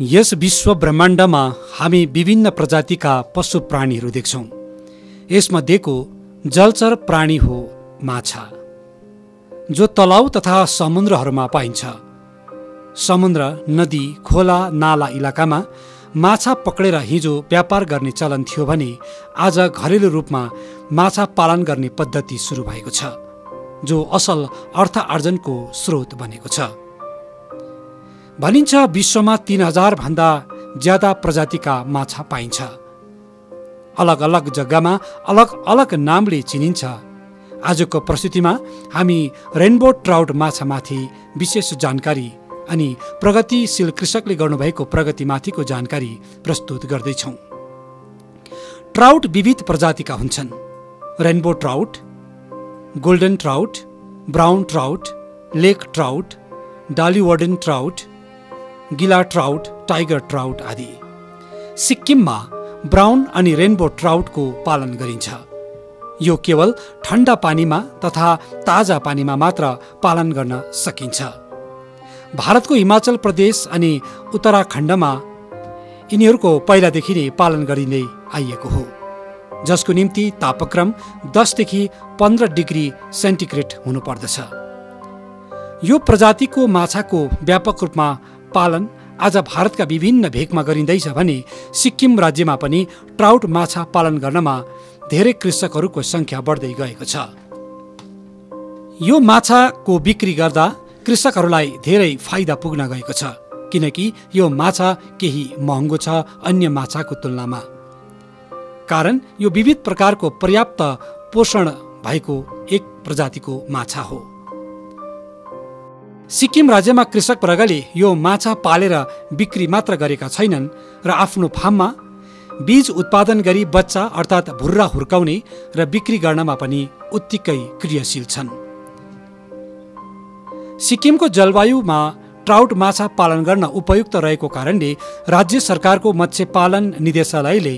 यस विश्व ब्रह्माण्डमा हामी विभिन्न प्रजातिका पशु प्राणीहरू देख्छौँ यसमध्येको जलचर प्राणी हो माछा जो तलाउ तथा समुद्रहरूमा पाइन्छ समुद्र नदी खोला नाला इलाकामा माछा पक्रेर हिजो व्यापार गर्ने चलन थियो भने आज घरेलु रूपमा माछा पालन गर्ने पद्धति सुरु भएको छ जो असल अर्थ आर्जनको स्रोत बनेको छ भनिन्छ विश्वमा तिन भन्दा ज्यादा प्रजातिका माछा पाइन्छ अलग अलग जग्गामा अलग अलग नामले चिनिन्छ आजको प्रस्तुतिमा हामी रेनबो ट्राउट माछामाथि विशेष जानकारी अनि प्रगतिशील कृषकले गर्नुभएको प्रगतिमाथिको जानकारी प्रस्तुत गर्दैछौँ ट्राउट विविध प्रजातिका हुन्छन् rainbow trout golden trout brown trout lake trout Dolly Varden trout Gila trout tiger trout आदि सिक्किममा ब्राउन अनि रेनबो ट्राउटको पालन गरिन्छ यो केवल ठन्डा पानीमा तथा ताजा पानीमा मात्र पालन गर्न सकिन्छ भारतको हिमाचल प्रदेश अनि उत्तराखण्डमा यिनीहरूको पहिलादेखि नै पालन गरिँदै आइएको हो जसको निम्ति तापक्रम दसदेखि पन्ध्र डिग्री सेन्टिग्रेड हुनुपर्दछ यो प्रजातिको माछाको व्यापक रूपमा पालन आज भारतका विभिन्न भेगमा गरिँदैछ भने सिक्किम राज्यमा पनि ट्राउट माछा पालन गर्नमा धेरै कृषकहरूको सङ्ख्या बढ्दै गएको छ यो माछाको बिक्री गर्दा कृषकहरूलाई धेरै फाइदा पुग्न गएको छ किनकि यो माछा केही महँगो छ अन्य माछाको तुलनामा कारण यो विविध प्रकारको पर्याप्त पोषण भएको एक प्रजातिको माछा हो सिक्किम राज्यमा कृषक वर्गले यो माछा पालेर बिक्री मात्र गरेका छैनन् र आफ्नो फार्ममा बीज उत्पादन गरी बच्चा अर्थात् भुर्रा हुर्काउने र बिक्री गर्नमा पनि उत्तिकै क्रियाशील छन् सिक्किमको जलवायुमा ट्राउट माछा पालन गर्न उपयुक्त रहेको कारणले राज्य सरकारको मत्स्यपालन निदेशालयले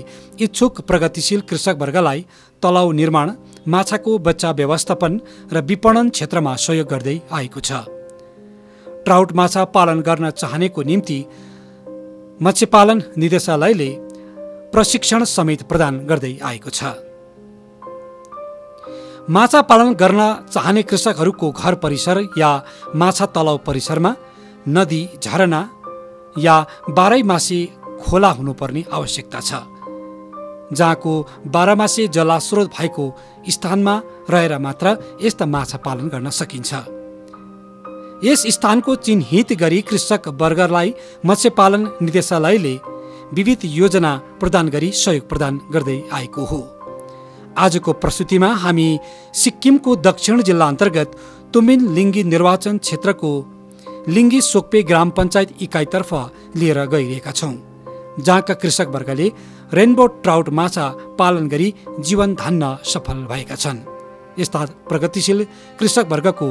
इच्छुक प्रगतिशील कृषकवर्गलाई तलाउ निर्माण माछाको बच्चा व्यवस्थापन र विपणन क्षेत्रमा सहयोग गर्दै आएको छ ट्राउट माछा पालन गर्न चाहनेको निम्ति मत्स्यपालन निर्देशालयले प्रशिक्षण समेत प्रदान गर्दै आएको छ माछा पालन गर्न चाहने कृषकहरूको घर परिसर या माछा तलाउ परिसरमा नदी झरना या बाह्रैमासे खोला हुनुपर्ने आवश्यकता छ जहाँको बाह्रमासे जलास्रोत भएको स्थानमा रहेर मात्र यस्ता माछा पालन गर्न सकिन्छ यस स्थानको चिन्हित गरी कृषक वर्गलाई मत्स्यपालन निदेशालयले विविध योजना प्रदान गरी सहयोग प्रदान गर्दै आएको हो आजको प्रस्तुतिमा हामी सिक्किमको दक्षिण जिल्ला अन्तर्गत तुमिन लिङ्गी निर्वाचन क्षेत्रको लिङ्गी सोक्पे ग्राम पञ्चायत इकाइतर्फ लिएर गइरहेका छौँ जहाँका कृषकवर्गले रेनबो ट्राउट माछा पालन गरी जीवन धान्न सफल भएका छन् यस्ता प्रगतिशील कृषकवर्गको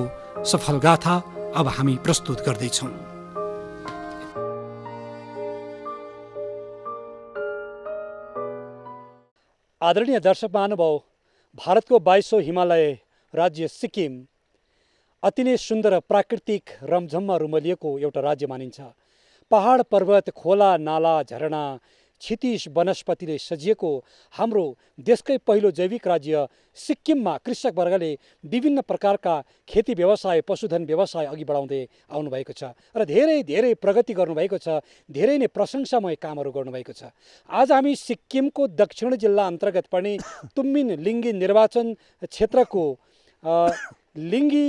सफल गाथा अब हामी प्रस्तुत गर्दैछौँ आदरणीय दर्शक महानुभाव भारतको बाइसौँ हिमालय राज्य सिक्किम अति नै सुन्दर प्राकृतिक रमझममा रुमलिएको एउटा राज्य मानिन्छ पहाड पर्वत खोला नाला झरना क्षितिज वनस्पतिले सजिएको हाम्रो देशकै पहिलो जैविक राज्य सिक्किममा कृषक वर्गले विभिन्न प्रकारका खेती व्यवसाय पशुधन व्यवसाय अघि बढाउँदै आउनुभएको छ र धेरै धेरै प्रगति गर्नुभएको छ धेरै नै प्रशंसामय कामहरू गर्नुभएको छ आज हामी सिक्किमको दक्षिण जिल्ला अन्तर्गत पर्ने तुम्बिन लिङ्गी निर्वाचन क्षेत्रको लिङ्गी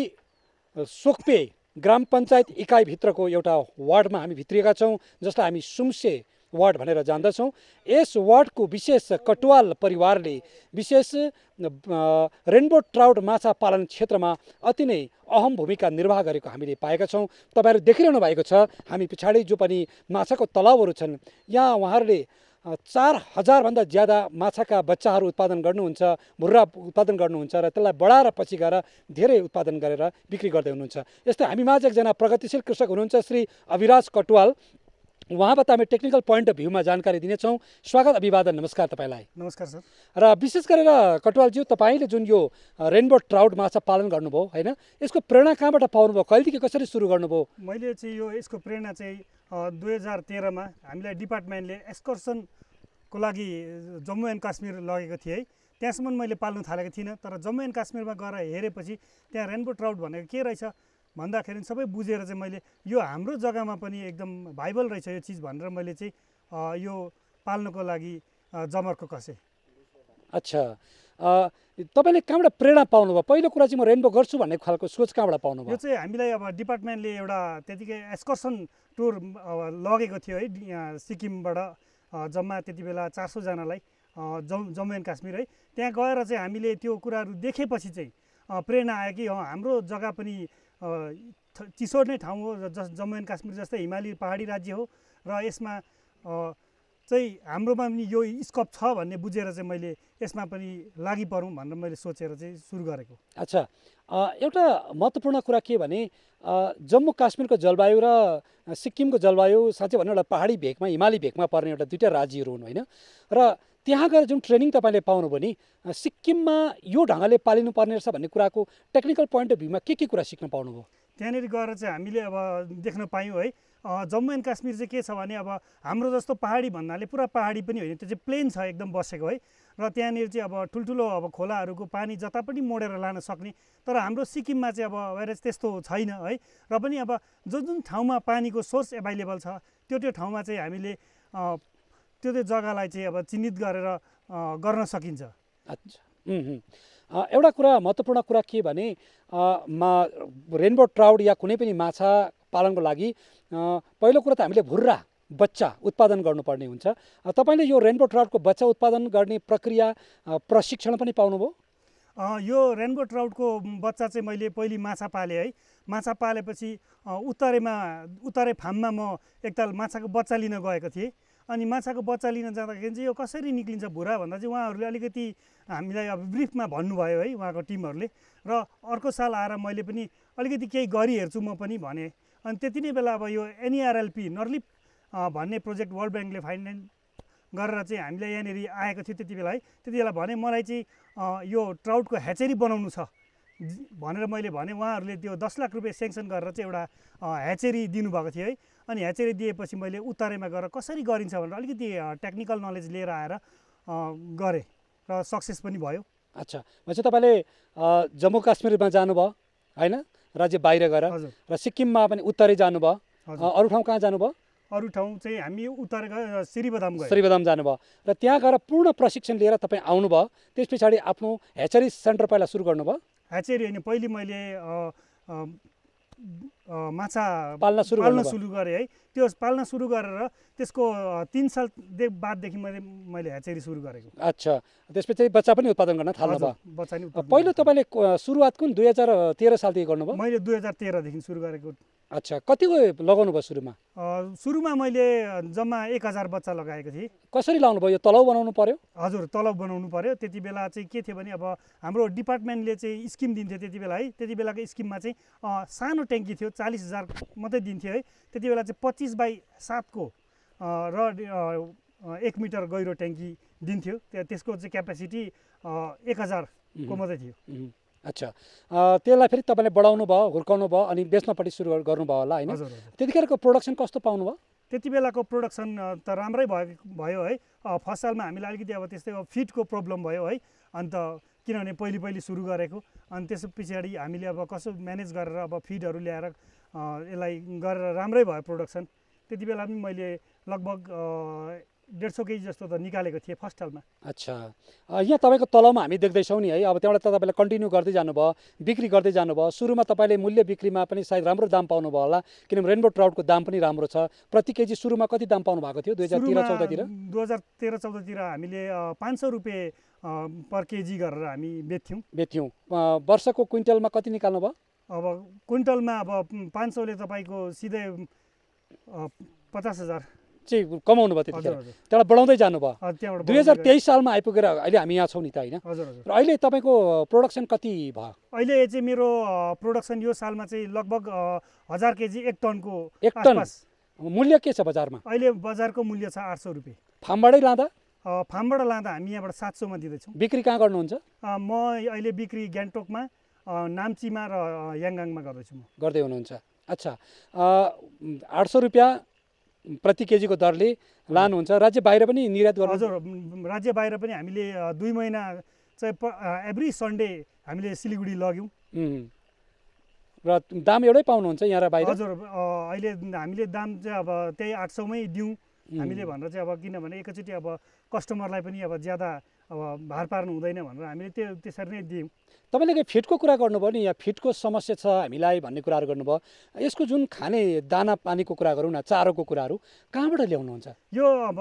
सोक्पे ग्राम पञ्चायत इकाइभित्रको एउटा वार्डमा हामी भित्रिएका छौँ जसलाई हामी सुम्से वार्ड भनेर जान्दछौँ यस वार्डको विशेष कटुवाल परिवारले विशेष रेनबो ट्राउट माछा पालन क्षेत्रमा अति नै अहम भूमिका निर्वाह गरेको हामीले पाएका छौँ तपाईँहरू देखिरहनु भएको छ हामी पछाडि जो पनि माछाको तलाउहरू छन् यहाँ उहाँहरूले चार हजारभन्दा ज्यादा माछाका बच्चाहरू उत्पादन गर्नुहुन्छ भुर्रा उत्पादन गर्नुहुन्छ र त्यसलाई बढाएर पछि गएर धेरै उत्पादन गरेर बिक्री गर्दै हुनुहुन्छ यस्तै हामी माझ एकजना प्रगतिशील कृषक हुनुहुन्छ श्री अविराज कटुवाल उहाँबाट हामी टेक्निकल पोइन्ट अफ भ्यूमा जानकारी दिनेछौँ स्वागत अभिवादन नमस्कार तपाईँलाई नमस्कार सर र विशेष गरेर कटवालज्यू तपाईँले जुन यो रेनबो ट्राउट माछा पालन गर्नुभयो होइन यसको प्रेरणा कहाँबाट पाउनुभयो कहिलेदेखि कसरी सुरु गर्नुभयो मैले चाहिँ यो यसको प्रेरणा चाहिँ दुई हजार तेह्रमा हामीलाई डिपार्टमेन्टले एक्सकर्सनको लागि जम्मू एन्ड काश्मीर लगेको थिएँ है त्यहाँसम्म मैले पाल्नु थालेको थिइनँ तर जम्मू एन्ड काश्मीरमा गएर हेरेपछि त्यहाँ रेनबो ट्राउट भनेको के रहेछ भन्दाखेरि सबै बुझेर चाहिँ मैले यो हाम्रो जग्गामा पनि एकदम भाइबल रहेछ यो चिज भनेर मैले चाहिँ यो पाल्नको लागि जमर्को कसे अच्छा तपाईँले कहाँबाट प्रेरणा पाउनुभयो पहिलो कुरा चाहिँ म रेनबो गर्छु भन्ने खालको सोच कहाँबाट पाउनुभयो यो चाहिँ हामीलाई अब डिपार्टमेन्टले एउटा त्यतिकै एक्सकर्सन टुर लगेको थियो है सिक्किमबाट जम्मा त्यति बेला चार सौजनालाई जम् जम्मू एन्ड काश्मीर है त्यहाँ गएर चाहिँ हामीले त्यो कुराहरू देखेपछि चाहिँ प्रेरणा आयो कि हाम्रो जग्गा पनि चिसो नै ठाउँ हो जस जम्मू एन्ड काश्मीर जस्तै हिमाली पहाडी राज्य हो र यसमा चाहिँ हाम्रोमा पनि यो स्कोप छ भन्ने बुझेर चाहिँ मैले यसमा पनि लागि परौँ भनेर मैले सोचेर चाहिँ सुरु गरेको अच्छा एउटा महत्त्वपूर्ण कुरा के भने जम्मू काश्मीरको जलवायु र सिक्किमको जलवायु साँच्चै भन्नु एउटा पहाडी भेकमा हिमाली भेकमा पर्ने एउटा दुइटा राज्यहरू हुन् होइन र त्यहाँ गएर जुन ट्रेनिङ तपाईँले पाउनुभयो भने सिक्किममा यो ढङ्गले पालिनुपर्ने रहेछ भन्ने कुराको टेक्निकल पोइन्ट अफ भ्यूमा के के कुरा सिक्न पाउनुभयो त्यहाँनिर गएर चाहिँ हामीले अब देख्न पायौँ है जम्मू एन्ड काश्मीर चाहिँ के छ भने अब हाम्रो जस्तो पहाडी भन्नाले पुरा पहाडी पनि होइन त्यो चाहिँ प्लेन छ एकदम बसेको है र त्यहाँनिर चाहिँ अब ठुल्ठुलो अब खोलाहरूको पानी जता पनि मोडेर लान सक्ने तर हाम्रो सिक्किममा चाहिँ अब वाइरस त्यस्तो छैन है र पनि अब जुन जुन ठाउँमा पानीको सोर्स एभाइलेबल छ त्यो त्यो ठाउँमा चाहिँ हामीले त्यो त्यो जग्गालाई चाहिँ अब चिन्हित गरेर गर्न सकिन्छ अच्छा एउटा कुरा महत्त्वपूर्ण कुरा के भने मा रेनबो ट्राउड या कुनै पनि माछा पालनको लागि पहिलो कुरा त हामीले भुर्रा बच्चा उत्पादन गर्नुपर्ने हुन्छ तपाईँले यो रेनबो ट्राउडको बच्चा उत्पादन गर्ने प्रक्रिया प्रशिक्षण पनि पाउनुभयो यो रेनबो ट्राउडको बच्चा चाहिँ मैले पहिले माछा पालेँ है माछा पालेपछि उत्तरेमा उत्तरे फार्ममा म एकताल माछाको बच्चा लिन गएको थिएँ अनि माछाको बच्चा लिन जाँदाखेरि चाहिँ यो कसरी निक्लिन्छ भुरा भन्दा चाहिँ उहाँहरूले अलिकति हामीलाई अब ब्रिफमा भन्नुभयो है उहाँको टिमहरूले र अर्को साल आएर मैले पनि अलिकति केही गरिहेर्छु म पनि भने अनि त्यति नै बेला अब यो एनइआरएलपी नर्लिप भन्ने प्रोजेक्ट वर्ल्ड ब्याङ्कले फाइनेन्स गरेर चाहिँ हामीलाई यहाँनिर आएको थियो त्यति बेला है त्यति बेला भने मलाई चाहिँ यो ट्राउटको ह्याचेरी बनाउनु छ भनेर मैले भने उहाँहरूले त्यो दस लाख रुपियाँ सेङ्सन गरेर चाहिँ एउटा ह्याचेरी दिनुभएको थियो है अनि ह्याचेरी दिएपछि मैले उत्तरेमा गएर कसरी गरिन्छ भनेर अलिकति टेक्निकल नलेज लिएर आएर गरेँ र सक्सेस पनि भयो अच्छा भनेपछि तपाईँले जम्मू काश्मीरमा जानुभयो होइन राज्य बाहिर गएर र सिक्किममा पनि उत्तरै जानुभयो अरू ठाउँ कहाँ जानुभयो अरू ठाउँ चाहिँ हामी उत्तर गयो श्रीबदाम गयो श्रीबदाम जानुभयो र त्यहाँ गएर पूर्ण प्रशिक्षण लिएर तपाईँ आउनुभयो त्यस पछाडि आफ्नो हेचरी सेन्टर पहिला सुरु गर्नुभयो ह्याचेरी होइन पहिले मैले माछा पाल्न सुरु पाल्न सुरु गरेँ है त्यो पाल्न सुरु गरेर त्यसको तिन साल दे मैले मैले ह्याचेरी सुरु गरेको अच्छा त्यसपछि बच्चा पनि उत्पादन गर्न थाल्नु भयो बच्चा पहिलो तपाईँले सुरुवात कुन दुई हजार तेह्र सालदेखि गर्नुभयो मैले दुई हजार तेह्रदेखि सुरु गरेको अच्छा कति लगाउनु भयो सुरुमा सुरुमा मैले जम्मा एक हजार बच्चा लगाएको थिएँ कसरी लाउनु भयो यो तलाउ बनाउनु पर्यो हजुर तलाउ बनाउनु पर्यो त्यति बेला चाहिँ के थियो भने अब हाम्रो डिपार्टमेन्टले चाहिँ स्किम दिन्थ्यो त्यति बेला है त्यति बेलाको स्किममा चाहिँ सानो ट्याङ्की थियो चालिस हजार मात्रै दिन्थ्यो है त्यति बेला चाहिँ पच्चिस बाई सातको र एक मिटर गहिरो ट्याङ्की दिन्थ्यो त्यसको चाहिँ क्यापेसिटी एक हजारको मात्रै थियो अच्छा त्यसलाई फेरि तपाईँले बढाउनु भयो हुर्काउनु भयो अनि बेच्नपट्टि सुरु गर्नुभयो होला होइन त्यतिखेरको प्रोडक्सन कस्तो पाउनु भयो त्यति बेलाको प्रोडक्सन त राम्रै भयो भयो है फर्स्ट सालमा हामीलाई अलिकति अब त्यस्तै अब फिटको प्रब्लम भयो है अन्त किनभने पहिले पहिले सुरु गरेको अनि त्यस पछाडि हामीले अब कसो म्यानेज गरेर अब फिडहरू ल्याएर यसलाई गरेर राम्रै भयो प्रोडक्सन त्यति बेला पनि मैले लगभग डेढ सौ केजी जस्तो त निकालेको थिएँ फर्स्ट हालमा अच्छा यहाँ तपाईँको तलमा हामी देख्दैछौँ नि है अब त्यहाँबाट त तपाईँले कन्टिन्यू गर्दै जानुभयो बिक्री गर्दै जानुभयो सुरुमा तपाईँले मूल्य बिक्रीमा पनि सायद राम्रो दाम पाउनुभयो होला किनभने रेनबो ट्राउटको दाम पनि राम्रो छ प्रति केजी सुरुमा कति दाम पाउनु भएको थियो दुई हजार तेह्र चौधतिर दुई हजार तेह्र चौधतिर हामीले पाँच सौ रुपियाँ पर केजी गरेर हामी बेच्थ्यौँ बेच्थ्यौँ वर्षको क्विन्टलमा कति निकाल्नु भयो अब क्विन्टलमा अब पाँच सौले तपाईँको सिधै पचास हजार चाहिँ कमाउनु भयो त्यतिखेर त्यहाँबाट बढाउँदै जानुभयो दुई हजार तेइस सालमा आइपुगेर अहिले हामी यहाँ छौँ नि त होइन र अहिले तपाईँको प्रोडक्सन कति भयो अहिले चाहिँ मेरो प्रोडक्सन यो सालमा चाहिँ लगभग हजार केजी एक टनको एक टन मूल्य के छ बजारमा अहिले बजारको मूल्य छ आठ सौ रुपियाँ फार्मबाटै लाँदा फार्मबाट लाँदा हामी यहाँबाट सात सौमा दिँदैछौँ बिक्री कहाँ गर्नुहुन्छ म अहिले बिक्री गान्तोकमा नाम्चीमा र याङगाङमा गर्दैछु म गर्दै हुनुहुन्छ अच्छा आठ सौ रुपियाँ प्रति केजीको दरले लानुहुन्छ राज्य बाहिर पनि निर्यात गर्नु हजुर राज्य बाहिर पनि हामीले दुई महिना चाहिँ एभ्री सन्डे हामीले सिलगढी लग्यौँ र दाम एउटै पाउनुहुन्छ यहाँ र बाहिर हजुर अहिले हामीले दाम चाहिँ अब त्यही आठ सौमै दिउँ हामीले भनेर चाहिँ अब किनभने एकैचोटि अब कस्टमरलाई पनि अब ज्यादा अब भार पार्नु हुँदैन भनेर हामीले त्यो त्यसरी नै दियौँ तपाईँले फिटको कुरा गर्नुभयो नि यहाँ फिटको समस्या छ हामीलाई भन्ने कुराहरू गर्नुभयो यसको जुन खाने दाना पानीको कुरा गरौँ न चारोको कुराहरू कहाँबाट ल्याउनुहुन्छ यो अब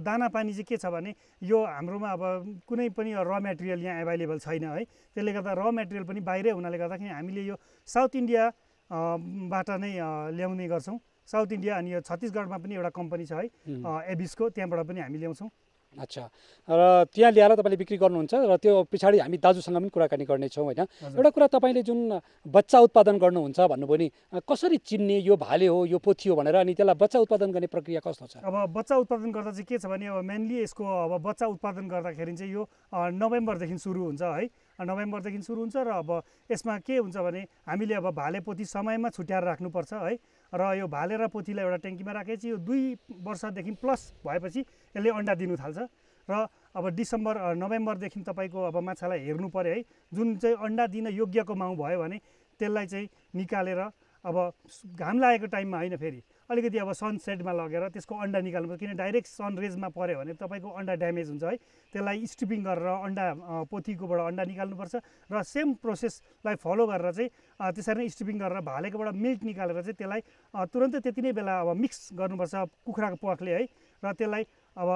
दाना पानी चाहिँ के छ भने यो हाम्रोमा अब कुनै पनि र मेटेरियल यहाँ एभाइलेबल छैन है त्यसले गर्दा र मेटेरियल पनि बाहिरै हुनाले गर्दाखेरि हामीले यो साउथ इन्डिया बाट नै ल्याउने गर्छौँ साउथ इन्डिया अनि यो छत्तिसगढमा पनि एउटा कम्पनी छ है एबिसको त्यहाँबाट पनि हामी ल्याउँछौँ अच्छा र त्यहाँ ल्याएर तपाईँले बिक्री गर्नुहुन्छ र त्यो पछाडि हामी दाजुसँग पनि कुराकानी गर्नेछौँ होइन एउटा कुरा तपाईँले जुन बच्चा उत्पादन गर्नुहुन्छ भन्नुभयो नि कसरी चिन्ने यो भाले हो यो पोथी हो भनेर अनि त्यसलाई बच्चा उत्पादन गर्ने प्रक्रिया कस्तो छ अब बच्चा उत्पादन गर्दा चाहिँ के छ भने अब मेनली यसको अब बच्चा उत्पादन गर्दाखेरि चाहिँ यो नोभेम्बरदेखि सुरु हुन्छ है नोभेम्बरदेखि सुरु हुन्छ र अब यसमा के हुन्छ भने हामीले अब भाले पोथी समयमा छुट्याएर राख्नुपर्छ है र यो भालेर पोथीलाई एउटा ट्याङ्कीमा राखेपछि यो दुई वर्षदेखि प्लस भएपछि यसले अन्डा दिनु थाल्छ र अब डिसम्बर नोभेम्बरदेखि तपाईँको अब माछालाई हेर्नु पऱ्यो है जुन चाहिँ अन्डा दिन योग्यको माउ भयो भने त्यसलाई चाहिँ निकालेर अब घाम लागेको टाइममा होइन फेरि अलिकति अब सनसेटमा लगेर त्यसको अन्डा निकाल्नु किन डाइरेक्ट सनरेजमा पऱ्यो भने तपाईँको अन्डा ड्यामेज हुन्छ है त्यसलाई स्टिपिङ गरेर अन्डा पोथीकोबाट अन्डा निकाल्नुपर्छ र सेम प्रोसेसलाई फलो गरेर चाहिँ त्यसरी नै स्टिपिङ गरेर भालेकोबाट मिल्क निकालेर चाहिँ त्यसलाई तुरन्तै त्यति नै बेला अब मिक्स गर्नुपर्छ कुखुराको प्वाकले है र त्यसलाई अब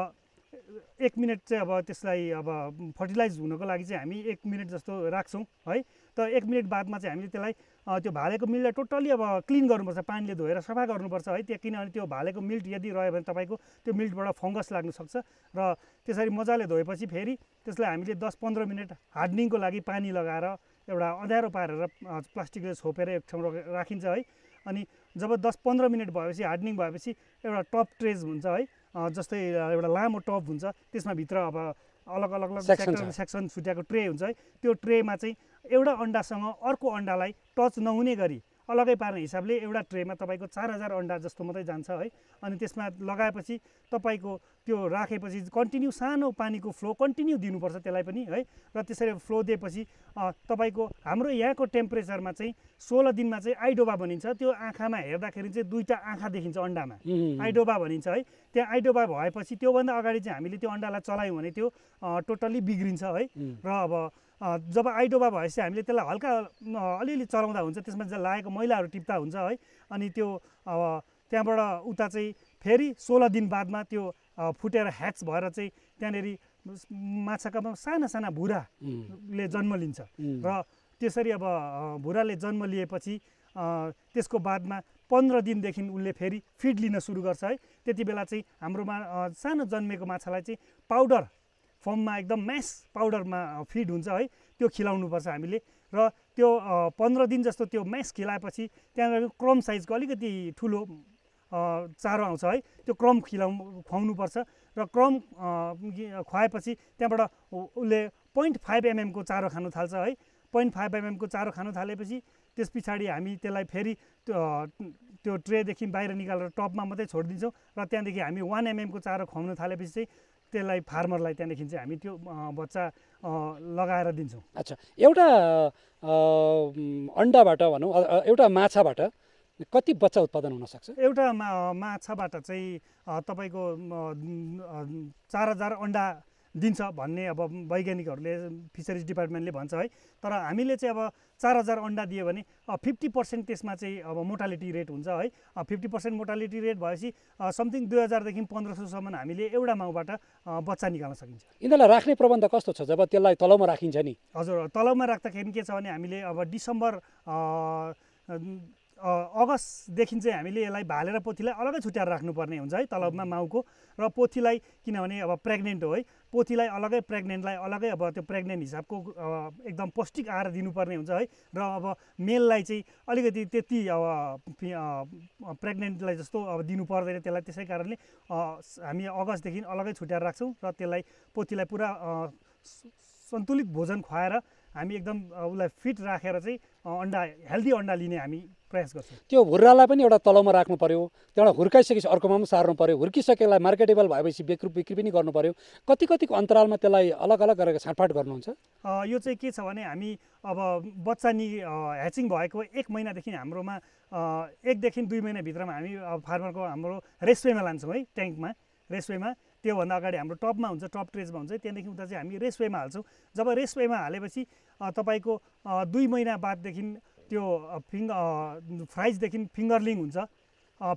एक मिनट चाहिँ अब त्यसलाई अब फर्टिलाइज हुनको लागि चाहिँ हामी एक मिनट जस्तो राख्छौँ है त एक मिनट बादमा चाहिँ हामीले त्यसलाई त्यो भालेको मिल्टलाई टोटल्ली अब क्लिन गर्नुपर्छ पानीले धोएर सफा गर्नुपर्छ है त्यहाँ किनभने त्यो भालेको मिल्ट यदि रह्यो भने तपाईँको त्यो मिल्टबाट फङ्गस लाग्नसक्छ र त्यसरी मजाले धोएपछि फेरि त्यसलाई हामीले दस पन्ध्र मिनट हार्डनिङको लागि पानी लगाएर एउटा अँध्यारो पारेर प्लास्टिकले छोपेर एक ठाउँ राखिन्छ है अनि जब दस पन्ध्र मिनट भएपछि हार्डनिङ भएपछि एउटा टप ट्रेज हुन्छ है जस्तै एउटा लामो टप हुन्छ त्यसमा भित्र अब अलग अलग अलग सेक्सन सेक्सन छुट्याएको ट्रे हुन्छ है त्यो ट्रेमा चाहिँ एउटा अन्डासँग अर्को अन्डालाई टच नहुने गरी अलगै पार्ने हिसाबले एउटा ट्रेमा तपाईँको चार हजार अन्डा जस्तो मात्रै जान्छ है अनि त्यसमा लगाएपछि तपाईँको त्यो राखेपछि कन्टिन्यू सानो पानीको फ्लो कन्टिन्यू दिनुपर्छ त्यसलाई पनि है र त्यसरी फ्लो दिएपछि तपाईँको हाम्रो यहाँको टेम्परेचरमा चाहिँ सोह्र दिनमा चाहिँ आइडोबा भनिन्छ त्यो आँखामा हेर्दाखेरि चाहिँ दुईवटा आँखा देखिन्छ अन्डामा आइडोबा भनिन्छ है त्यहाँ आइडोबा भएपछि त्योभन्दा अगाडि चाहिँ हामीले त्यो अन्डालाई चलायौँ भने त्यो टोटल्ली बिग्रिन्छ है र अब जब आइडोबा भएपछि हामीले त्यसलाई हल्का अलिअलि चलाउँदा हुन्छ त्यसमा लागेको मैलाहरू टिप्दा हुन्छ है अनि त्यो त्यहाँबाट उता चाहिँ फेरि सोह्र दिन बादमा त्यो फुटेर ह्याच भएर चाहिँ त्यहाँनिर माछाका साना साना भुराले जन्म लिन्छ र त्यसरी अब भुराले जन्म लिएपछि त्यसको बादमा पन्ध्र दिनदेखि उसले फेरि फिड लिन सुरु गर्छ है त्यति बेला चाहिँ हाम्रोमा सानो जन्मेको माछालाई चाहिँ पाउडर फर्ममा एकदम म्यास पाउडरमा फिड हुन्छ है त्यो खिलाउनुपर्छ हामीले र त्यो पन्ध्र दिन जस्तो त्यो म्यास खिलाएपछि त्यहाँनिर क्रम साइजको अलिकति ठुलो चारो आउँछ है त्यो क्रम खिलाउ खुवाउनुपर्छ र क्रम खुवाएपछि त्यहाँबाट उसले पोइन्ट फाइभ एमएमको चारो खानु थाल्छ है पोइन्ट फाइभ एमएमको चारो खानु थालेपछि त्यस पछाडि हामी त्यसलाई फेरि त्यो त्यो ट्रेदेखि बाहिर निकालेर टपमा मात्रै छोडिदिन्छौँ र त्यहाँदेखि हामी वान एमएमको चारो खुवाउन थालेपछि चाहिँ त्यसलाई फार्मरलाई त्यहाँदेखि चाहिँ हामी त्यो बच्चा लगाएर दिन्छौँ अच्छा एउटा अन्डाबाट भनौँ एउटा माछाबाट कति बच्चा उत्पादन हुनसक्छ एउटा मा माछाबाट चाहिँ तपाईँको चार हजार अन्डा दिन्छ भन्ने अब वैज्ञानिकहरूले फिसरिज डिपार्टमेन्टले भन्छ है तर हामीले चाहिँ अब चार हजार अन्डा दियो भने फिफ्टी पर्सेन्ट त्यसमा चाहिँ अब मोटालिटी रेट हुन्छ है फिफ्टी पर्सेन्ट मोटालिटी रेट भएपछि समथिङ दुई हजारदेखि पन्ध्र सौसम्म हामीले एउटा माउबाट बच्चा निकाल्न सकिन्छ यिनीहरूलाई राख्ने प्रबन्ध कस्तो छ जब त्यसलाई तलाउमा राखिन्छ नि हजुर तलाउमा राख्दाखेरि के छ भने हामीले अब डिसम्बर अगस्तदेखि चाहिँ हामीले यसलाई भालेर पोथीलाई अलग्गै छुट्याएर राख्नुपर्ने हुन्छ है तलबमा माउको र पोथीलाई किनभने अब प्रेग्नेन्ट हो है पोथीलाई अलग्गै प्रेग्नेन्टलाई अलग्गै अब त्यो प्रेग्नेन्ट हिसाबको एकदम पौष्टिक आहार दिनुपर्ने हुन्छ है र अब मेललाई चाहिँ अलिकति त्यति अब प्रेग्नेन्टलाई जस्तो अब दिनु पर्दैन त्यसलाई त्यसै कारणले हामी अगस्तदेखि अलग्गै छुट्याएर राख्छौँ र त्यसलाई पोथीलाई पुरा सन्तुलित भोजन खुवाएर हामी एकदम उसलाई फिट राखेर चाहिँ अन्डा हेल्दी अन्डा लिने हामी प्रयास गर्छ त्यो हुर्रालाई पनि एउटा तलमा राख्नु पऱ्यो त्यहाँबाट हुर्काइसकेपछि अर्कोमा पनि सार्नु पऱ्यो हुर्किसकेलाई मार्केटेबल भएपछि बिक्री बिक्री पनि गर्नु पऱ्यो कति कतिको अन्तरालमा त्यसलाई अलग अलग गरेर छाँटफाँट गर्नुहुन्छ यो चाहिँ के छ भने हामी अब बच्चा नि ह्याचिङ भएको एक महिनादेखि हाम्रोमा एकदेखि दुई महिनाभित्रमा हामी अब फार्मरको हाम्रो रेसवेमा लान्छौँ है ट्याङ्कमा रेसवेमा त्योभन्दा अगाडि हाम्रो टपमा हुन्छ टप ट्रेजमा हुन्छ त्यहाँदेखि उता चाहिँ हामी रेसवेमा हाल्छौँ जब रेसवेमा हालेपछि तपाईँको दुई महिना बाददेखि त्यो फिङ फ्राइजदेखि फिङ्गरलिङ हुन्छ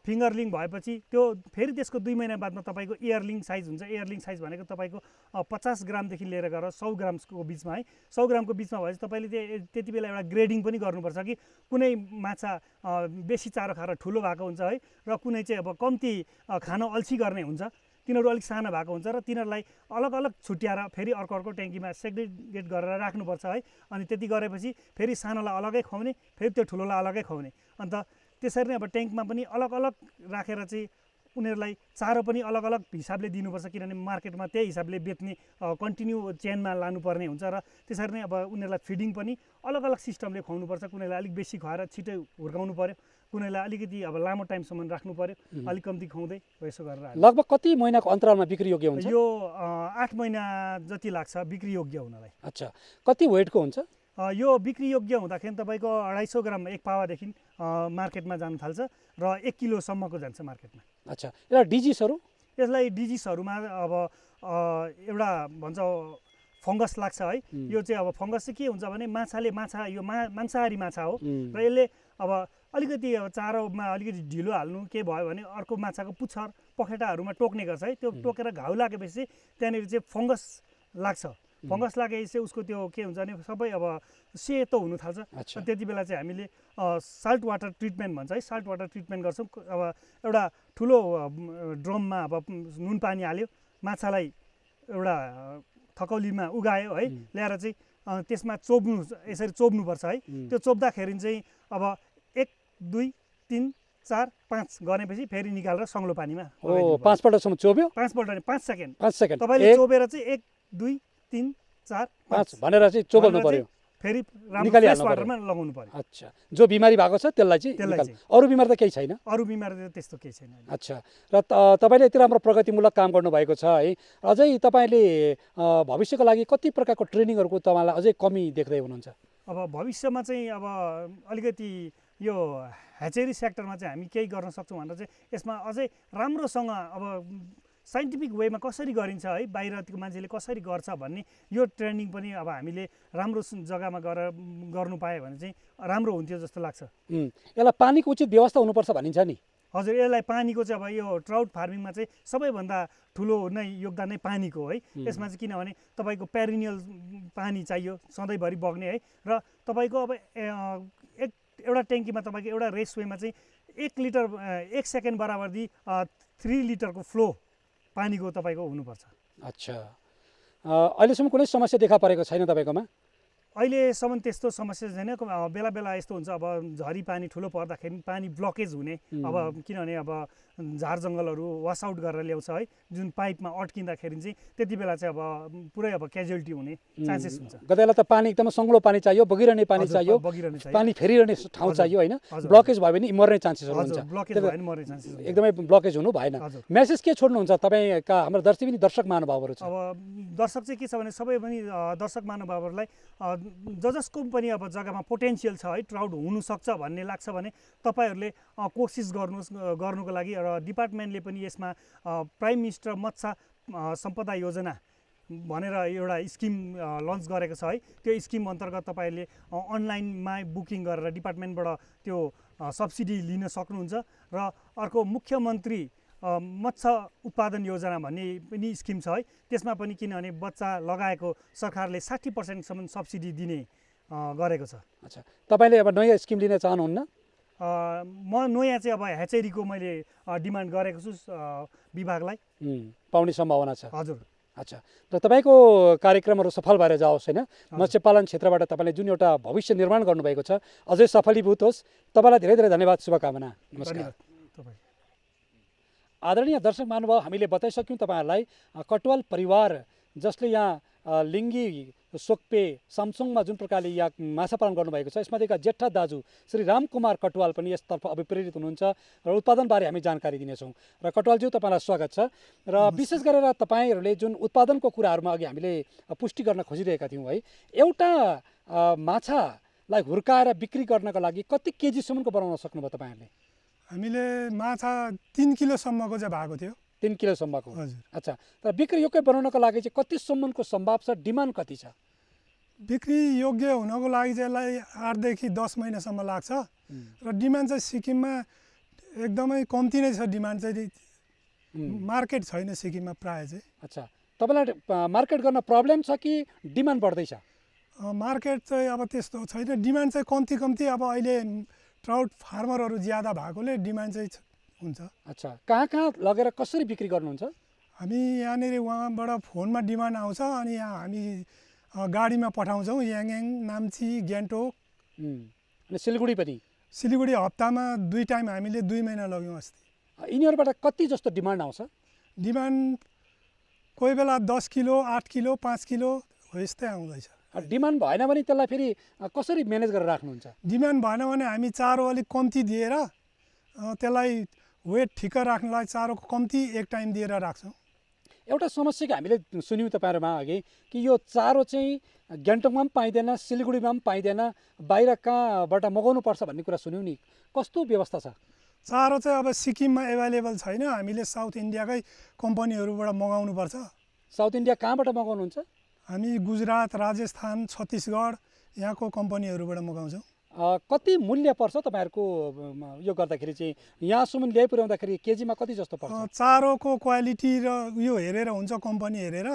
फिङ्गरलिङ भएपछि त्यो फेरि त्यसको दुई महिना बादमा तपाईँको इयरलिङ साइज हुन्छ इयरलिङ साइज भनेको तपाईँको पचास ग्रामदेखि लिएर गएर सौ ग्रामको बिचमा है सौ ग्रामको बिचमा भएपछि तपाईँले त्यो त्यति बेला एउटा ग्रेडिङ पनि गर्नुपर्छ कि कुनै माछा बेसी चारो खाएर ठुलो भएको हुन्छ है र कुनै चाहिँ अब कम्ती खान अल्छी गर्ने हुन्छ तिनीहरू अलिक साना भएको हुन्छ र तिनीहरूलाई अलग अलग छुट्याएर फेरि अर्को अर्को ट्याङ्कीमा सेग्रिगेट गरेर राख्नुपर्छ है अनि त्यति गरेपछि फेरि सानोलाई अलगै खुवाउने फेरि त्यो ठुलोलाई अलगै खुवाउने अन्त त्यसरी नै अब ट्याङ्कमा पनि अलग अलग राखेर चाहिँ उनीहरूलाई चारो पनि अलग अलग हिसाबले दिनुपर्छ किनभने मार्केटमा त्यही हिसाबले बेच्ने कन्टिन्यू चेनमा लानुपर्ने हुन्छ र त्यसरी नै अब उनीहरूलाई फिडिङ पनि अलग अलग सिस्टमले खुवाउनुपर्छ कुनैलाई अलिक बेसी खुवाएर छिटै हुर्काउनु पऱ्यो कुनैलाई अलिकति अब लामो टाइमसम्म राख्नु पर्यो अलिक कम्ती खुवाउँदै यसो गरेर लगभग कति महिनाको अन्तरालमा बिक्री योग्य हुन्छ यो आठ महिना जति लाग्छ बिक्री योग्य हुनलाई अच्छा कति वेटको हुन्छ यो बिक्री योग्य हुँदाखेरि तपाईँको अढाई सौ ग्राम एक पावादेखि मार्केटमा जान थाल्छ र एक किलोसम्मको जान्छ मार्केटमा अच्छा यसलाई डिजिसहरू यसलाई डिजिसहरूमा अब एउटा भन्छ फङ्गस लाग्छ है यो चाहिँ अब फङ्गस चाहिँ के हुन्छ भने माछाले माछा यो मा मांसाहारी माछा हो र यसले अब अलिकति अब चारोमा अलिकति ढिलो हाल्नु के भयो भने अर्को माछाको पुच्छर पखेटाहरूमा टोक्ने गर्छ है त्यो टोकेर घाउ लागेपछि त्यहाँनिर चाहिँ फङ्गस लाग्छ फङ्गस लागेपछि उसको त्यो के हुन्छ भने सबै अब सेतो हुनु थाल्छ त्यति बेला चाहिँ हामीले साल्ट वाटर ट्रिटमेन्ट भन्छ है साल्ट वाटर ट्रिटमेन्ट गर्छौँ अब एउटा ठुलो ड्रममा अब नुन पानी हाल्यो माछालाई एउटा थकौलीमा उगायो है ल्याएर चाहिँ त्यसमा चोप्नु यसरी चोप्नुपर्छ है त्यो चोप्दाखेरि चाहिँ अब दुई तिन चार पाँच गरेपछि फेरि निकालेर सङ्लो पानीमा पाँचपल्टसम्म चोब्यो पाँचपल्ट पाँच सेकेन्ड पाँच सेकेन्ड तपाईँले चोबेर चाहिँ एक दुई तिन चार पाँच भनेर चाहिँ चोबाउनु पर्यो फेरि वाटरमा लगाउनु पर्यो अच्छा जो बिमारी भएको छ त्यसलाई चाहिँ त्यसलाई अरू बिमार त केही छैन अरू बिमार त त्यस्तो केही छैन अच्छा र तपाईँले यति राम्रो प्रगतिमूलक काम गर्नुभएको छ है अझै तपाईँले भविष्यको लागि कति प्रकारको ट्रेनिङहरूको तपाईँलाई अझै कमी देख्दै हुनुहुन्छ अब भविष्यमा चाहिँ अब अलिकति यो ह्याचेरी सेक्टरमा चाहिँ हामी केही गर्न सक्छौँ भनेर चाहिँ यसमा अझै राम्रोसँग अब साइन्टिफिक वेमा कसरी गरिन्छ है बाहिरको मान्छेले कसरी गर्छ भन्ने यो ट्रेनिङ पनि अब हामीले राम्रो जग्गामा गएर गर्नु पायो भने चाहिँ राम्रो हुन्थ्यो जस्तो लाग्छ यसलाई पानीको उचित व्यवस्था हुनुपर्छ भनिन्छ नि हजुर यसलाई पानीको चाहिँ अब यो ट्राउट फार्मिङमा चाहिँ सबैभन्दा ठुलो नै योगदान नै पानीको है यसमा चाहिँ किनभने तपाईँको प्यारिनियल पानी चाहियो सधैँभरि बग्ने है र तपाईँको अब एक एउटा ट्याङ्कीमा तपाईँको एउटा रेसवेमा चाहिँ एक लिटर एक सेकेन्ड बराबरी थ्री लिटरको फ्लो पानीको तपाईँको हुनुपर्छ अच्छा अहिलेसम्म कुनै समस्या देखा परेको छैन तपाईँकोमा अहिलेसम्म त्यस्तो समस्या छैन बेला बेला यस्तो हुन्छ अब झरी पानी ठुलो पर्दाखेरि पानी ब्लकेज हुने अब किनभने अब झार वास आउट गरेर ल्याउँछ है जुन पाइपमा अड्किँदाखेरि चाहिँ त्यति बेला चाहिँ अब पुरै अब क्याजुअलिटी हुने चान्सेस हुन्छ गदेला त पानी एकदम सङ्गलो पानी चाहियो बगिरहने पानी चाहियो बगिरहने पानी फेरिरहने ठाउँ चाहियो होइन ब्लकेज भयो भने मर्ने चान्सेस हुन्छ ब्लकेज भयो भने मर्ने चान्सेस एकदमै ब्लकेज हुनु भएन मेसेज के छोड्नुहुन्छ तपाईँका हाम्रो दर्शक पनि दर्शक महानुभावहरू छ अब दर्शक चाहिँ के छ भने सबै पनि दर्शक महानुभावहरूलाई ज जसको पनि अब जग्गामा पोटेन्सियल छ है ट्राउड हुनुसक्छ भन्ने लाग्छ भने तपाईँहरूले कोसिस गर्नु गर्नुको लागि र डिपार्टमेन्टले पनि यसमा प्राइम मिनिस्टर मत्स्य सम्पदा योजना भनेर एउटा स्किम लन्च गरेको छ है त्यो स्किम अन्तर्गत तपाईँले अनलाइनमा बुकिङ गरेर डिपार्टमेन्टबाट त्यो सब्सिडी लिन सक्नुहुन्छ र अर्को मुख्यमन्त्री मत्स्य उत्पादन योजना भन्ने पनि स्किम छ है त्यसमा पनि किनभने बच्चा लगाएको सरकारले साठी पर्सेन्टसम्म सब्सिडी दिने गरेको छ अच्छा तपाईँले अब नयाँ स्किम लिन चाहनुहुन्न म नयाँ चाहिँ अब ह्याचेरीको मैले डिमान्ड गरेको छु विभागलाई पाउने सम्भावना छ हजुर अच्छा र तपाईँको कार्यक्रमहरू सफल भएर जाओस् होइन मत्स्यपालन क्षेत्रबाट तपाईँले जुन एउटा भविष्य निर्माण गर्नुभएको छ अझै सफलीभूत होस् तपाईँलाई धेरै धेरै धन्यवाद शुभकामना नमस्कार आदरणीय दर्शक महानुभाव हामीले बताइसक्यौँ तपाईँहरूलाई कटवाल परिवार जसले यहाँ लिङ्गी सोक्पे सामसुङमा जुन प्रकारले यहाँ माछा पालन गर्नुभएको छ यसमध्येका जेठा दाजु श्री रामकुमार कटुवाल पनि यसतर्फ अभिप्रेरित हुनुहुन्छ र उत्पादनबारे हामी जानकारी दिनेछौँ र कटुवालज्यू तपाईँलाई स्वागत छ र विशेष गरेर तपाईँहरूले जुन उत्पादनको कुराहरूमा अघि हामीले पुष्टि गर्न खोजिरहेका थियौँ है एउटा माछालाई हुर्काएर बिक्री गर्नको लागि कति केजीसम्मको बनाउन सक्नुभयो तपाईँहरूले हामीले माछा तिन किलोसम्मको चाहिँ भएको थियो तिन किलोसम्मको हजुर अच्छा तर बिक्री योग्य बनाउनको लागि चाहिँ कतिसम्मको सम्भाव छ डिमान्ड कति छ बिक्री योग्य हुनको लागि चाहिँ यसलाई आठदेखि दस महिनासम्म लाग्छ र डिमान्ड चाहिँ सिक्किममा एकदमै कम्ती नै छ डिमान्ड चाहिँ मार्केट छैन सिक्किममा प्राय चाहिँ अच्छा तपाईँलाई मार्केट गर्न प्रब्लम छ कि डिमान्ड बढ्दैछ मार्केट चाहिँ अब त्यस्तो छैन डिमान्ड चाहिँ कम्ती कम्ती अब अहिले ट्राउट फार्मरहरू ज्यादा भएकोले डिमान्ड चाहिँ हुन्छ अच्छा कहाँ कहाँ लगेर कसरी बिक्री गर्नुहुन्छ हामी यहाँनिर उहाँबाट फोनमा डिमान्ड आउँछ अनि यहाँ हामी गाडीमा पठाउँछौँ याङयाङ नाम्ची गान्तोक अनि सिलगढी पनि सिलगढी हप्तामा दुई टाइम हामीले दुई महिना लग्यौँ अस्ति यिनीहरूबाट कति जस्तो डिमान्ड आउँछ डिमान्ड कोही बेला दस किलो आठ किलो पाँच किलो हो यस्तै आउँदैछ डिमान्ड भएन भने त्यसलाई फेरि कसरी म्यानेज गरेर राख्नुहुन्छ डिमान्ड भएन भने हामी चारो अलिक कम्ती दिएर त्यसलाई वेट ठिक राख्नलाई चारोको कम्ती एक टाइम दिएर राख्छौँ एउटा समस्या कि हामीले सुन्यौँ तपाईँहरूमा अघि कि यो चारो चाहिँ गान्तोकमा पनि पाइँदैन सिलगढीमा पनि पाइँदैन बाहिर कहाँबाट मगाउनुपर्छ भन्ने कुरा सुन्यौँ नि कस्तो व्यवस्था छ चारो चाहिँ अब सिक्किममा एभाइलेबल छैन हामीले साउथ इन्डियाकै कम्पनीहरूबाट मगाउनुपर्छ साउथ इन्डिया कहाँबाट मगाउनुहुन्छ हामी गुजरात राजस्थान छत्तिसगढ यहाँको कम्पनीहरूबाट मगाउँछौँ कति मूल्य पर्छ तपाईँहरूको यो गर्दाखेरि चाहिँ यहाँसम्म ल्याइ पुर्याउँदाखेरि केजीमा कति जस्तो पर्छ चारोको क्वालिटी र यो हेरेर हुन्छ कम्पनी हेरेर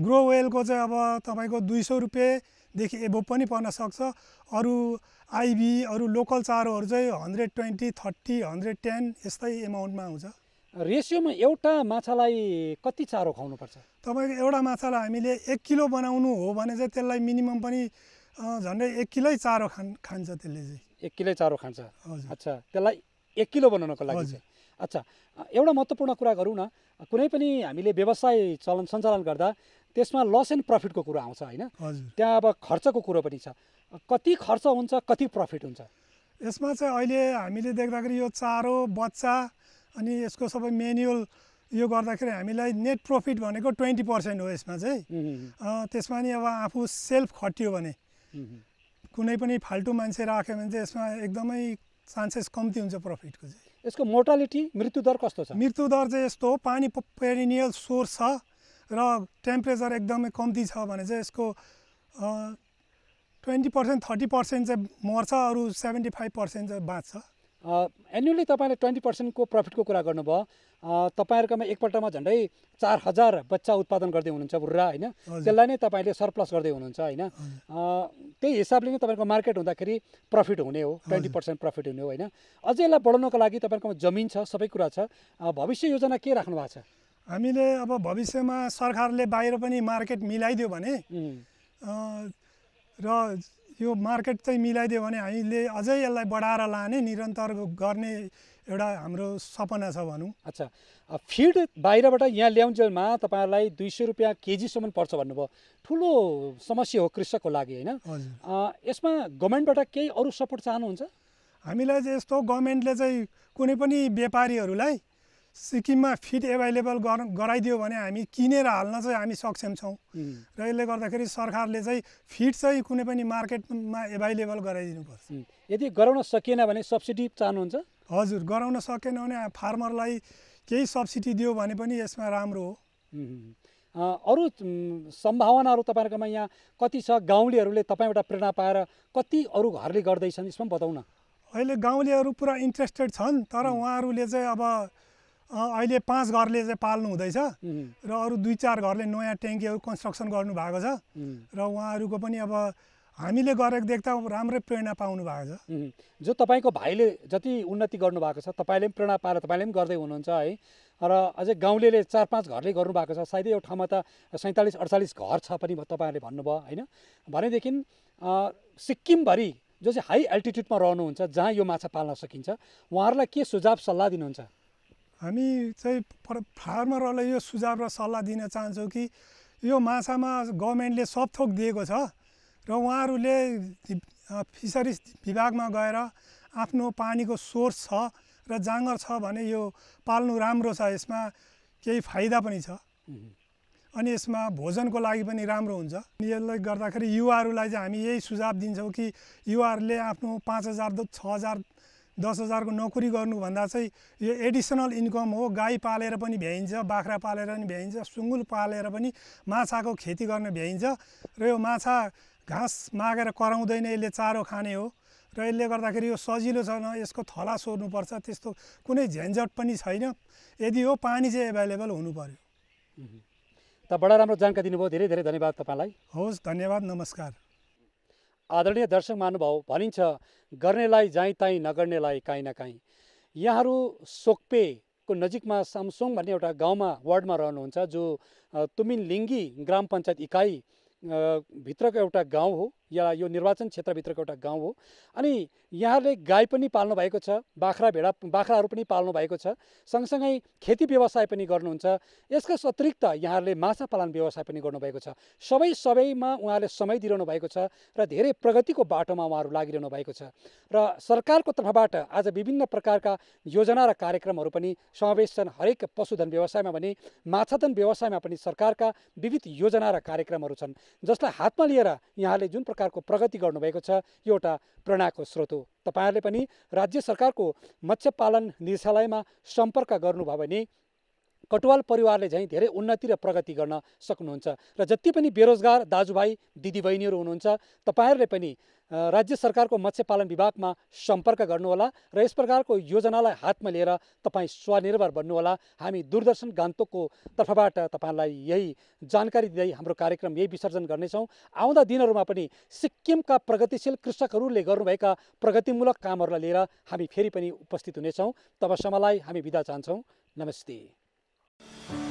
ग्रो वेलको चाहिँ अब तपाईँको दुई सौ रुपियाँदेखि एभो पनि पर्न सक्छ अरू आइबी अरू लोकल चारोहरू चाहिँ hundred twenty thirty hundred ten यस्तै एमाउन्टमा आउँछ रेसियोमा एउटा माछालाई कति चारो खुवाउनुपर्छ तपाईँको एउटा माछालाई हामीले एक किलो बनाउनु हो भने चाहिँ त्यसलाई मिनिमम पनि झन्डै एक किलै चारो खान खान्छ त्यसले चाहिँ एक किलै चारो खान्छ हजुर अच्छा त्यसलाई एक किलो बनाउनको लागि चाहिँ अच्छा एउटा महत्त्वपूर्ण कुरा गरौँ न कुनै पनि हामीले व्यवसाय चलन सञ्चालन गर्दा त्यसमा लस एन्ड प्रफिटको कुरो आउँछ होइन त्यहाँ अब खर्चको कुरो पनि छ कति खर्च हुन्छ कति प्रफिट हुन्छ यसमा चाहिँ अहिले हामीले देख्दाखेरि यो चारो बच्चा अनि यसको सबै मेन्युअल यो गर्दाखेरि हामीलाई नेट प्रफिट भनेको ट्वेन्टी पर्सेन्ट हो यसमा चाहिँ त्यसमा नि अब आफू सेल्फ खटियो भने कुनै पनि फाल्टु मान्छे राख्यो भने चाहिँ यसमा एकदमै चान्सेस कम्ती हुन्छ प्रफिटको चाहिँ यसको मोर्टालिटी मृत्युदर कस्तो छ मृत्युदर चाहिँ यस्तो हो पानी पेरिनियल सोर्स छ र टेम्परेचर एकदमै कम्ती छ भने चाहिँ यसको ट्वेन्टी पर्सेन्ट थर्टी पर्सेन्ट चाहिँ मर्छ अरू सेभेन्टी फाइभ पर्सेन्ट चाहिँ बाँच्छ एन्युली तपाईँले ट्वेन्टी पर्सेन्टको प्रफिटको कुरा गर्नुभयो तपाईँहरूकोमा एकपल्टमा झन्डै चार हजार बच्चा उत्पादन गर्दै हुनुहुन्छ बुर्रा होइन त्यसलाई नै तपाईँले सरप्लस गर्दै हुनुहुन्छ होइन त्यही हिसाबले नै तपाईँको मार्केट हुँदाखेरि प्रफिट हुने हो ट्वेन्टी पर्सेन्ट प्रफिट हुने हो होइन अझै यसलाई बढाउनको लागि तपाईँकोमा जमिन छ सबै कुरा छ भविष्य योजना के राख्नु भएको छ हामीले अब भविष्यमा सरकारले बाहिर पनि मार्केट मिलाइदियो भने र यो मार्केट चाहिँ मिलाइदियो भने हामीले अझै यसलाई बढाएर लाने निरन्तर गर्ने एउटा हाम्रो सपना छ भनौँ अच्छा फिड बाहिरबाट यहाँ ल्याउन्जेलमा तपाईँहरूलाई दुई सय रुपियाँ केजीसम्म पर्छ भन्नुभयो ठुलो समस्या हो कृषकको लागि होइन यसमा गभर्मेन्टबाट केही अरू सपोर्ट चाहनुहुन्छ हामीलाई चाहिँ यस्तो गभर्मेन्टले चाहिँ कुनै पनि व्यापारीहरूलाई सिक्किममा फिड एभाइलेबल गराइदियो भने हामी किनेर हाल्न चाहिँ हामी सक्षम छौँ र यसले गर्दाखेरि सरकारले चाहिँ फिड चाहिँ कुनै पनि मार्केटमा एभाइलेबल गराइदिनुपर्छ यदि गराउन सकिएन भने सब्सिडी चाहनुहुन्छ हजुर गराउन सकेन भने फार्मरलाई केही सब्सिडी दियो भने पनि यसमा राम्रो हो अरू सम्भावनाहरू तपाईँहरूकोमा यहाँ कति छ गाउँलेहरूले तपाईँबाट प्रेरणा पाएर कति अरू घरले गर्दैछन् यसमा बताउन अहिले गाउँलेहरू पुरा इन्ट्रेस्टेड छन् तर उहाँहरूले चाहिँ अब अहिले पाँच घरले चाहिँ पाल्नु हुँदैछ र अरू दुई चार घरले नयाँ ट्याङ्कीहरू कन्स्ट्रक्सन गर्नुभएको छ र उहाँहरूको पनि अब हामीले गरेको देख्दा राम्रै प्रेरणा पाउनु भएको छ जो तपाईँको भाइले जति उन्नति गर्नुभएको छ तपाईँले पनि प्रेरणा पाएर तपाईँले पनि गर्दै हुनुहुन्छ है र अझै गाउँले चार पाँच घरले गर्नुभएको छ सायदै एउटा ठाउँमा त सैँतालिस अडचालिस घर छ पनि तपाईँहरूले भन्नुभयो होइन भनेदेखि सिक्किमभरि जो चाहिँ हाई एल्टिट्युडमा रहनुहुन्छ जहाँ यो माछा पाल्न सकिन्छ उहाँहरूलाई के सुझाव सल्लाह दिनुहुन्छ हामी चाहिँ फार्मरहरूलाई यो सुझाव र सल्लाह दिन चाहन्छौँ कि यो माछामा गभर्मेन्टले सब थोक दिएको छ र उहाँहरूले फिसरिस विभागमा गएर आफ्नो पानीको सोर्स छ र जाँगर छ भने यो पाल्नु राम्रो छ यसमा केही फाइदा पनि छ अनि यसमा भोजनको लागि पनि राम्रो हुन्छ यसले गर्दाखेरि युवाहरूलाई चाहिँ हामी यही सुझाव दिन्छौँ कि युवाहरूले आफ्नो पाँच हजार छ हजार दस हजारको नोकरी गर्नुभन्दा चाहिँ यो एडिसनल इन्कम हो गाई पालेर पनि भ्याइन्छ बाख्रा पालेर पनि भ्याइन्छ सुँगुर पालेर पनि माछाको खेती गर्न भ्याइन्छ र यो माछा घाँस मागेर कराउँदैन यसले चारो खाने हो र यसले गर्दाखेरि यो सजिलो छ न यसको थला सोर्नुपर्छ त्यस्तो कुनै झन्झट पनि छैन यदि हो पानी चाहिँ एभाइलेबल हुनु पर्यो त बडा राम्रो जानकारी दिनुभयो धेरै धेरै धन्यवाद तपाईँलाई होस् धन्यवाद नमस्कार आदरणीय दर्शक महानुभाव भनिन्छ गर्नेलाई जाइँ ताइँ नगर्नेलाई काहीँ न काहीँ यहाँहरू सोक्पेको नजिकमा सामसोङ भन्ने एउटा गाउँमा वार्डमा रहनुहुन्छ जो तुमिन लिङ्गी ग्राम पञ्चायत इकाइ भित्रको एटा गाँव हो या यो निर्वाचन क्षेत्रभित्रको एउटा गाउँ हो अनि यहाँले गाई पनि पाल्नु भएको छ बाख्रा भेडा बाख्राहरू पनि पाल्नु भएको छ सँगसँगै खेती व्यवसाय पनि गर्नुहुन्छ यसको अतिरिक्त यहाँहरूले माछा पालन व्यवसाय पनि गर्नुभएको छ सबै सबैमा उहाँले समय दिइरहनु भएको छ र धेरै प्रगतिको बाटोमा उहाँहरू लागिरहनु भएको छ र सरकारको तर्फबाट आज विभिन्न प्रकारका योजना र कार्यक्रमहरू पनि समावेश छन् हरेक पशुधन व्यवसायमा भने माछाधन व्यवसायमा पनि सरकारका विविध योजना र कार्यक्रमहरू छन् जसलाई हातमा लिएर यहाँले जुन प्रकार सरकारको प्रगति गर्नुभएको छ यो एउटा प्रेरणाको स्रोत हो तपाईँहरूले पनि राज्य सरकारको मत्स्यपालन निदेशालयमा सम्पर्क गर्नुभयो भने कटुवाल परिवारले झैँ धेरै उन्नति र प्रगति गर्न सक्नुहुन्छ र जति पनि बेरोजगार दाजुभाइ दिदीबहिनीहरू हुनुहुन्छ तपाईँहरूले पनि राज्य सरकारको मत्स्यपालन विभागमा सम्पर्क गर्नुहोला र यस प्रकारको योजनालाई हातमा लिएर तपाईँ स्वनिर्भर बन्नुहोला हामी दूरदर्शन गान्तोकको तर्फबाट तपाईँलाई यही जानकारी दिँदै हाम्रो कार्यक्रम यही विसर्जन गर्नेछौँ आउँदा दिनहरूमा पनि सिक्किमका प्रगतिशील कृषकहरूले गर्नुभएका प्रगतिमूलक कामहरूलाई लिएर हामी फेरि पनि उपस्थित हुनेछौँ तबसम्मलाई हामी बिदा चाहन्छौँ नमस्ते you